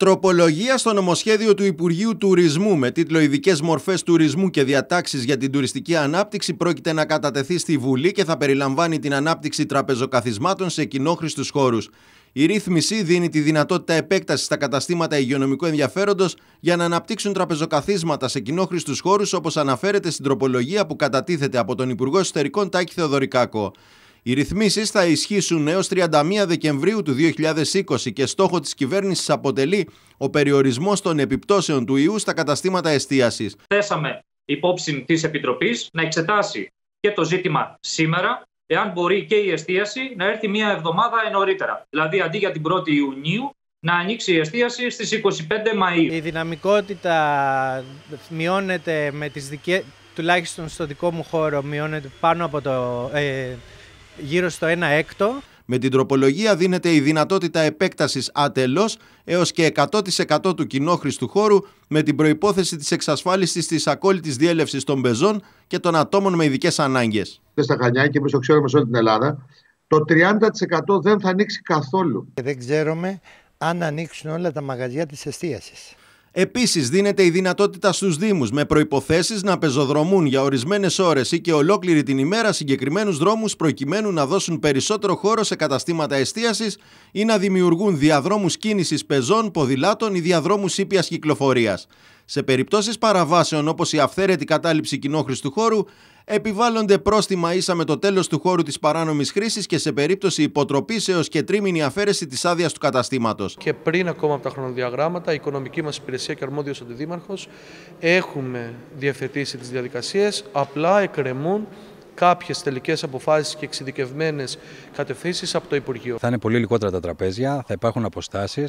Τροπολογία στο νομοσχέδιο του Υπουργείου Τουρισμού με τίτλο Ειδικές μορφές τουρισμού και διατάξεις για την τουριστική ανάπτυξη πρόκειται να κατατεθεί στη Βουλή και θα περιλαμβάνει την ανάπτυξη τραπεζοκαθισμάτων σε κοινόχρηστους χώρους. Η ρύθμιση δίνει τη δυνατότητα επέκτασης στα καταστήματα υγειονομικού ενδιαφέροντος για να αναπτύξουν τραπεζοκαθίσματα σε κοινόχρηστους χώρους, όπως αναφέρεται στην τροπολογία που κατατίθεται από τον Υπουργό Εσωτερικών Τάκη Θεοδωρικάκο. Οι ρυθμίσεις θα ισχύσουν έως 31 Δεκεμβρίου του 2020 και στόχο της κυβέρνησης αποτελεί ο περιορισμός των επιπτώσεων του ιού στα καταστήματα εστίασης. Θέσαμε υπόψη της Επιτροπής να εξετάσει και το ζήτημα σήμερα, εάν μπορεί και η εστίαση να έρθει μία εβδομάδα νωρίτερα. Δηλαδή, αντί για την 1η Ιουνίου, να ανοίξει η εστίαση στις 25 Μαΐου. Η δυναμικότητα μειώνεται με τις δικέ τουλάχιστον στο δικό μου χώρο, μειώνεται πάνω από το... Ε, γύρω στο 1 έκτο. Με την τροπολογία δίνεται η δυνατότητα επέκτασης ατελώς έως και 100% του κοινόχρηστου χώρου με την προϋπόθεση της εξασφάλισης της ακόλυτης διέλευσης των πεζών και των ατόμων με ειδικές ανάγκες. Στα Χανιά και εμείς το ξέρουμε σε όλη την Ελλάδα, το 30% δεν θα ανοίξει καθόλου. Και δεν ξέρουμε αν ανοίξουν όλα τα μαγαζιά της εστίασης. Επίσης δίνεται η δυνατότητα στους Δήμους με προϋποθέσεις να πεζοδρομούν για ορισμένες ώρες ή και ολόκληρη την ημέρα συγκεκριμένους δρόμους προκειμένου να δώσουν περισσότερο χώρο σε καταστήματα εστίασης ή να δημιουργούν διαδρόμους κίνησης πεζών, ποδηλάτων ή διαδρόμους ήπιας κυκλοφορίας. Σε περιπτώσεις παραβάσεων όπως η αυθαίρετη κατάληψη κοινόχρηστου χώρου, επιβάλλονται πρόστιμα ίσα με το τέλος του χώρου της παράνομης χρήσης και σε περίπτωση υποτροπής έως και τρίμηνη αφαίρεση της άδειας του καταστήματος. Και πριν ακόμα από τα χρονοδιαγράμματα, η οικονομική μας υπηρεσία και αρμόδιος αντιδήμαρχος έχουμε διευθετήσει τις διαδικασίες, απλά εκκρεμούν κάποιες τελικές αποφάσεις και εξειδικευμένες κατευθύνσεις από το Υπουργείο. Θα είναι πολύ λιγότερα τα τραπέζια, θα υπάρχουν αποστάσεις.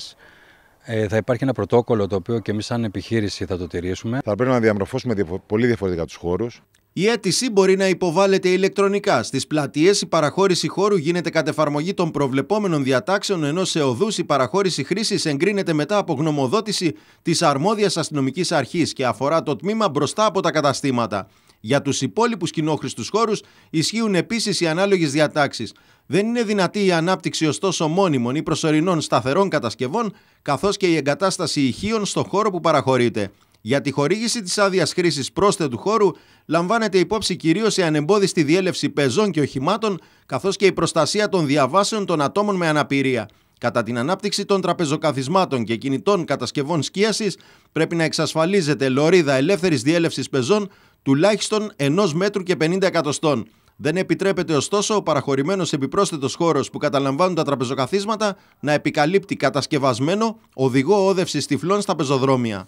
Ε, θα υπάρχει ένα πρωτόκολλο το οποίο και εμείς, σαν επιχείρηση, θα το τηρήσουμε. Θα πρέπει να διαμορφώσουμε πολύ διαφορετικά τους χώρους. Η αίτηση μπορεί να υποβάλλεται ηλεκτρονικά. Στις πλατείες, η παραχώρηση χώρου γίνεται κατ' εφαρμογή των προβλεπόμενων διατάξεων, ενώ σε οδούς η παραχώρηση χρήσης εγκρίνεται μετά από γνωμοδότηση της αρμόδιας αστυνομικής αρχής και αφορά το τμήμα μπροστά από τα καταστήματα. Για τους υπόλοιπους κοινόχρηστους χώρους ισχύουν επίσης οι ανάλογες διατάξεις. Δεν είναι δυνατή η ανάπτυξη ωστόσο μόνιμων ή προσωρινών σταθερών κατασκευών, καθώς και η εγκατάσταση ηχείων στον χώρο που παραχωρείται. Για τη χορήγηση της άδειας χρήσης πρόσθετου χώρου λαμβάνεται υπόψη κυρίως η ανεμπόδιστη διέλευση πεζών και οχημάτων, καθώς και η προστασία των διαβάσεων των ατόμων με αναπηρία. Κατά την ανάπτυξη των τραπεζοκαθισμάτων και κινητών κατασκευών σκίασης, πρέπει να εξασφαλίζεται λωρίδα ελεύθερης διέλευσης πεζών τουλάχιστον 1 μέτρου και 50 εκατοστών. Δεν επιτρέπεται ωστόσο ο παραχωρημένος επιπρόσθετος χώρος που καταλαμβάνουν τα τραπεζοκαθίσματα να επικαλύπτει κατασκευασμένο οδηγό όδευσης τυφλών στα πεζοδρόμια.